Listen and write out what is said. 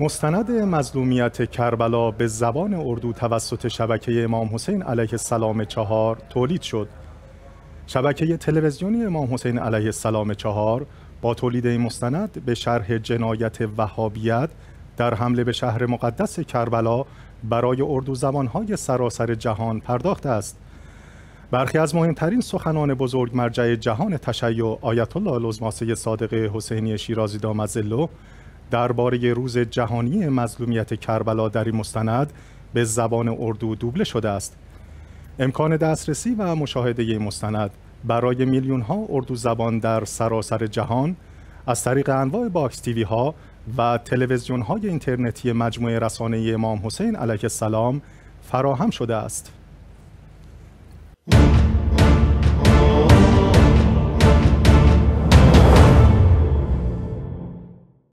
مستند مظلومیت کربلا به زبان اردو توسط شبکه امام حسین علیه السلام چهار تولید شد. شبکه تلویزیونی امام حسین علیه السلام چهار با تولید این مستند به شرح جنایت وهابیت در حمله به شهر مقدس کربلا برای اردو زبانهای سراسر جهان پرداخت است. برخی از مهمترین سخنان بزرگ مرجع جهان تشیع آیت الله لزماسه صادق حسینی شیرازی دامزلو درباره روز جهانی مظلومیت کربلا در این مستند به زبان اردو دوبله شده است امکان دسترسی و مشاهده این مستند برای میلیون ها اردو زبان در سراسر جهان از طریق انواع باکس تیوی ها و تلویزیون های اینترنتی مجموعه رسانه امام حسین علیه السلام فراهم شده است.